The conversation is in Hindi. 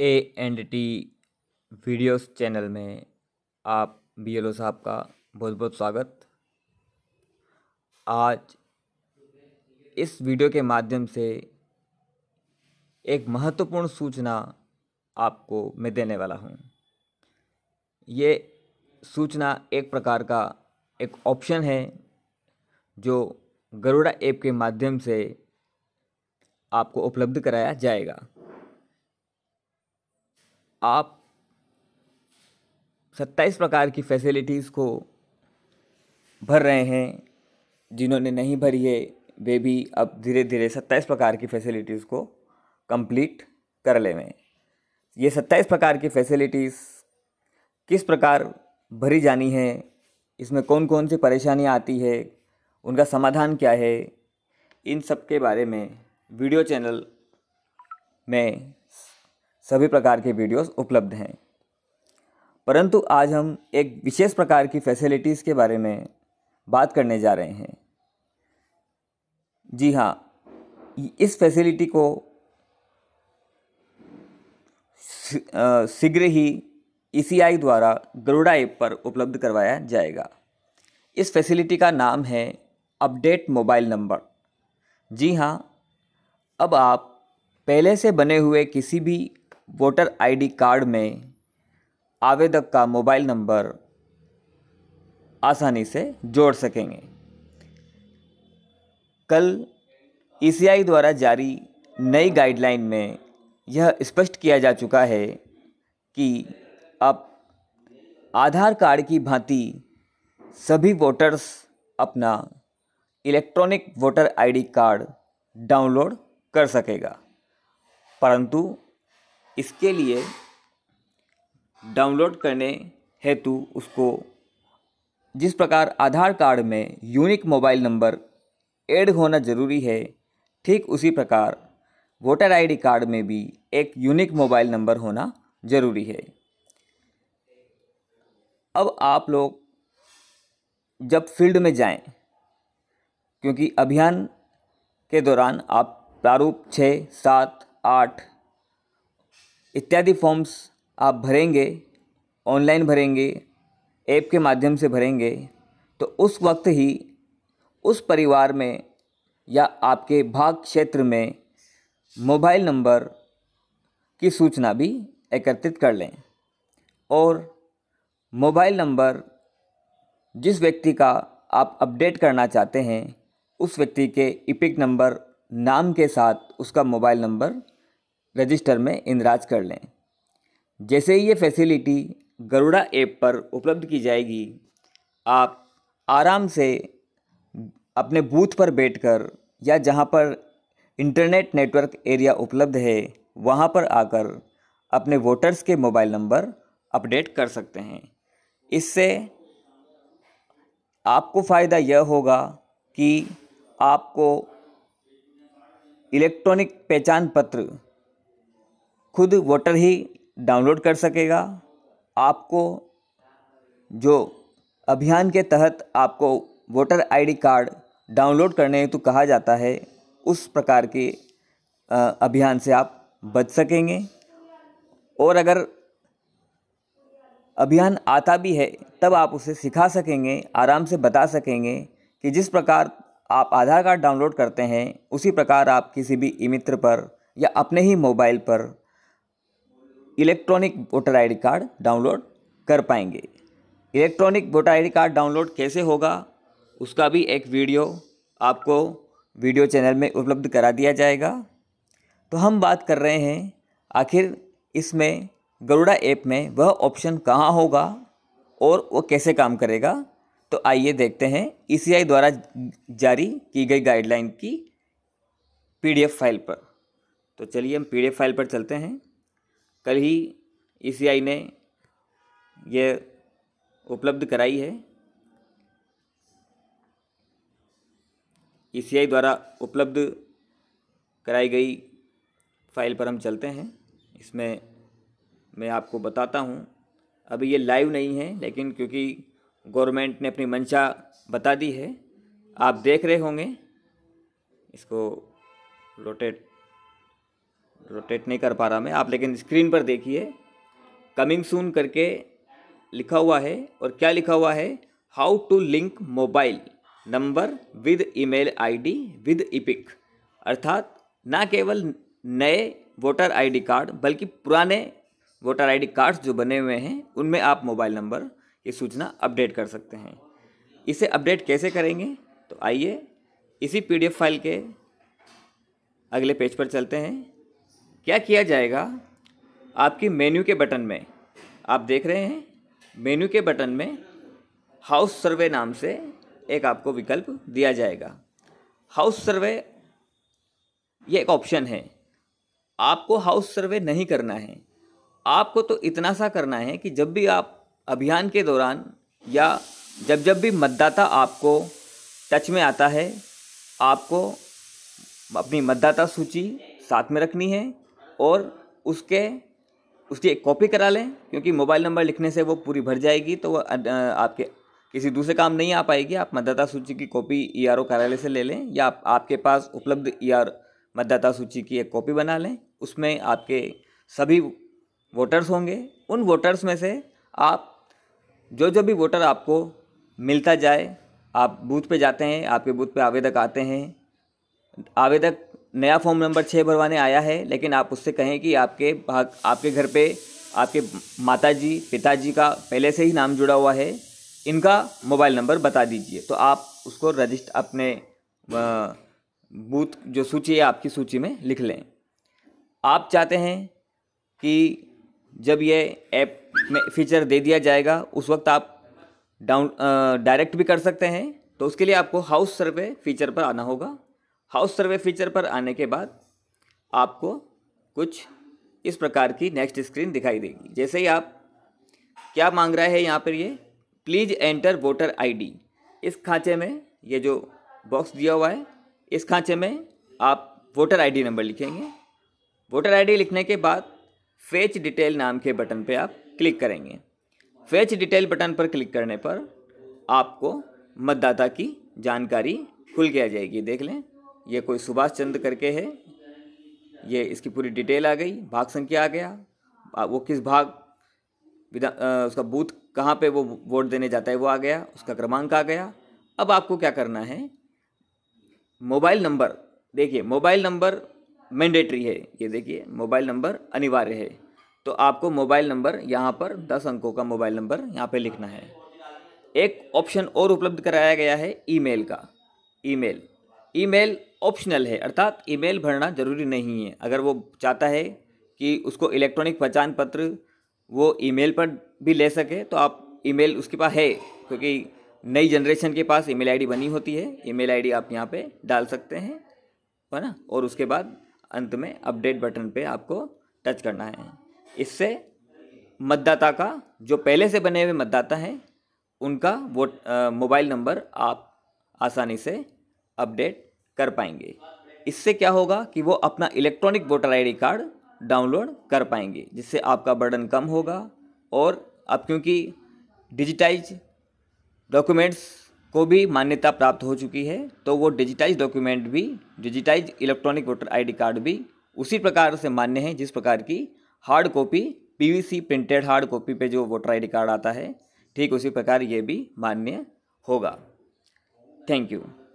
A and T videos channel में आप बी एल ओ साहब का बहुत बहुत स्वागत आज इस वीडियो के माध्यम से एक महत्वपूर्ण सूचना आपको मैं देने वाला हूँ ये सूचना एक प्रकार का एक ऑप्शन है जो गरुड़ा ऐप के माध्यम से आपको उपलब्ध कराया जाएगा आप सत्ताईस प्रकार की फैसिलिटीज़ को भर रहे हैं जिन्होंने नहीं भरी है वे भी अब धीरे धीरे सत्ताईस प्रकार की फैसिलिटीज़ को कंप्लीट कर ले में ये सत्ताईस प्रकार की फैसिलिटीज़ किस प्रकार भरी जानी है इसमें कौन कौन सी परेशानियाँ आती है उनका समाधान क्या है इन सब के बारे में वीडियो चैनल में सभी प्रकार के वीडियोस उपलब्ध हैं परंतु आज हम एक विशेष प्रकार की फैसिलिटीज़ के बारे में बात करने जा रहे हैं जी हाँ इस फैसिलिटी को शीघ्र ही ई e द्वारा गरुड़ा ऐप पर उपलब्ध करवाया जाएगा इस फैसिलिटी का नाम है अपडेट मोबाइल नंबर जी हाँ अब आप पहले से बने हुए किसी भी वोटर आईडी कार्ड में आवेदक का मोबाइल नंबर आसानी से जोड़ सकेंगे कल ईसीआई e द्वारा जारी नई गाइडलाइन में यह स्पष्ट किया जा चुका है कि अब आधार कार्ड की भांति सभी वोटर्स अपना electronic voter ID card download कर सकेगा परंतु इसके लिए डाउनलोड करने हेतु उसको जिस प्रकार आधार कार्ड में यूनिक मोबाइल नंबर ऐड होना ज़रूरी है ठीक उसी प्रकार वोटर आईडी कार्ड में भी एक यूनिक मोबाइल नंबर होना ज़रूरी है अब आप लोग जब फील्ड में जाएं क्योंकि अभियान के दौरान आप प्रारूप छः सात आठ इत्यादि फॉर्म्स आप भरेंगे ऑनलाइन भरेंगे ऐप के माध्यम से भरेंगे तो उस वक्त ही उस परिवार में या आपके भाग क्षेत्र में मोबाइल नंबर की सूचना भी एकत्रित कर लें और मोबाइल नंबर जिस व्यक्ति का आप अपडेट करना चाहते हैं उस व्यक्ति के इपिक नंबर नाम के साथ उसका मोबाइल नंबर रजिस्टर में इंदराज कर लें जैसे ही ये फैसिलिटी गरुड़ा ऐप पर उपलब्ध की जाएगी आप आराम से अपने बूथ पर बैठकर या जहाँ पर इंटरनेट नेटवर्क एरिया उपलब्ध है वहाँ पर आकर अपने वोटर्स के मोबाइल नंबर अपडेट कर सकते हैं इससे आपको फ़ायदा यह होगा कि आपको इलेक्ट्रॉनिक पहचान पत्र खुद वोटर ही डाउनलोड कर सकेगा आपको जो अभियान के तहत आपको वोटर आईडी कार्ड डाउनलोड करने हेतु कहा जाता है उस प्रकार के अभियान से आप बच सकेंगे और अगर अभियान आता भी है तब आप उसे सिखा सकेंगे आराम से बता सकेंगे कि जिस प्रकार आप आधार कार्ड डाउनलोड करते हैं उसी प्रकार आप किसी भी ई मित्र पर या अपने ही मोबाइल पर electronic voter ID card download कर पाएंगे electronic voter ID card download कैसे होगा उसका भी एक वीडियो आपको वीडियो चैनल में उपलब्ध करा दिया जाएगा तो हम बात कर रहे हैं आखिर इसमें गरुड़ा ऐप में वह ऑप्शन कहाँ होगा और वो कैसे काम करेगा तो आइए देखते हैं ई e द्वारा जारी की गई गाइडलाइन की पीडीएफ फाइल पर तो चलिए हम पीडीएफ फाइल पर चलते हैं कल ही ई e ने ये उपलब्ध कराई है ई e द्वारा उपलब्ध कराई गई फाइल पर हम चलते हैं इसमें मैं आपको बताता हूँ अभी ये लाइव नहीं है लेकिन क्योंकि गवर्नमेंट ने अपनी मंशा बता दी है आप देख रहे होंगे इसको रोटेट रोटेट नहीं कर पा रहा मैं आप लेकिन स्क्रीन पर देखिए कमिंग सून करके लिखा हुआ है और क्या लिखा हुआ है how to link mobile number with email ID with EPIC अर्थात ना केवल नए वोटर आईडी कार्ड बल्कि पुराने वोटर आईडी कार्ड्स जो बने हुए हैं उनमें आप मोबाइल नंबर ये सूचना अपडेट कर सकते हैं इसे अपडेट कैसे करेंगे तो आइए इसी पीडीएफ फाइल के अगले पेज पर चलते हैं क्या किया जाएगा आपके मेन्यू के बटन में आप देख रहे हैं मेन्यू के बटन में हाउस सर्वे नाम से एक आपको विकल्प दिया जाएगा हाउस सर्वे ये एक ऑप्शन है आपको हाउस सर्वे नहीं करना है आपको तो इतना सा करना है कि जब भी आप अभियान के दौरान या जब जब भी मतदाता आपको टच में आता है आपको अपनी मतदाता सूची साथ में रखनी है और उसके उसकी एक कॉपी करा लें क्योंकि मोबाइल नंबर लिखने से वो पूरी भर जाएगी तो वो आपके किसी दूसरे काम नहीं आ पाएगी आप मतदाता सूची की कॉपी ई e कार्यालय से ले लें या आप, आपके पास उपलब्ध ई e मतदाता सूची की एक कॉपी बना लें उसमें आपके सभी वोटर्स होंगे उन वोटर्स में से आप जो जो भी वोटर आपको मिलता जाए आप बूथ पे जाते हैं आपके बूथ पे आवेदक आते हैं आवेदक नया फॉर्म नंबर छः भरवाने आया है लेकिन आप उससे कहें कि आपके भाग आपके घर पे आपके माताजी पिताजी का पहले से ही नाम जुड़ा हुआ है इनका मोबाइल नंबर बता दीजिए तो आप उसको रजिस्टर अपने बूथ जो सूची है आपकी सूची में लिख लें आप चाहते हैं कि जब ये ऐप में फीचर दे दिया जाएगा उस वक्त आप डाउन डायरेक्ट भी कर सकते हैं तो उसके लिए आपको हाउस सर्वे फीचर पर आना होगा हाउस सर्वे फीचर पर आने के बाद आपको कुछ इस प्रकार की नेक्स्ट स्क्रीन दिखाई देगी जैसे ही आप क्या मांग रहा है यहाँ पर ये प्लीज़ एंटर वोटर आईडी इस खाँचे में ये जो बॉक्स दिया हुआ है इस खाँचे में आप वोटर आईडी नंबर लिखेंगे वोटर आईडी लिखने के बाद फेच डिटेल नाम के बटन पर आप क्लिक करेंगे फेच डिटेल बटन पर क्लिक करने पर आपको मतदाता की जानकारी खुल के आ जाएगी देख लें ये कोई सुभाष चंद्र करके है ये इसकी पूरी डिटेल आ गई भाग संख्या आ गया वो किस भाग विधा उसका बूथ कहाँ पे वो वोट देने जाता है वो आ गया उसका क्रमांक आ गया अब आपको क्या करना है मोबाइल नंबर देखिए मोबाइल नंबर मैंडेटरी है ये देखिए मोबाइल नंबर अनिवार्य है तो आपको मोबाइल नंबर यहाँ पर दस अंकों का मोबाइल नंबर यहाँ पे लिखना है एक ऑप्शन और उपलब्ध कराया गया है ईमेल का ईमेल ईमेल ऑप्शनल है अर्थात ईमेल भरना जरूरी नहीं है अगर वो चाहता है कि उसको इलेक्ट्रॉनिक पहचान पत्र वो ईमेल पर भी ले सके तो आप ईमेल उसके पास है क्योंकि नई जनरेशन के पास ईमेल आईडी बनी होती है ईमेल आईडी आप यहाँ पे डाल सकते हैं है ना और उसके बाद अंत में अपडेट बटन पे आपको टच करना है इससे मतदाता का जो पहले से बने हुए मतदाता हैं उनका वोट मोबाइल नंबर आप आसानी से अपडेट कर पाएंगे इससे क्या होगा कि वो अपना electronic voter ID card download कर पाएंगे जिससे आपका बर्डन कम होगा और अब क्योंकि डिजिटाइज डॉक्यूमेंट्स को भी मान्यता प्राप्त हो चुकी है तो वो डिजिटाइज डॉक्यूमेंट भी digitize electronic voter ID card भी उसी प्रकार से मान्य है जिस प्रकार की hard copy PVC printed hard copy पे जो वोटर आईडी कार्ड आता है ठीक उसी प्रकार ये भी मान्य होगा थैंक यू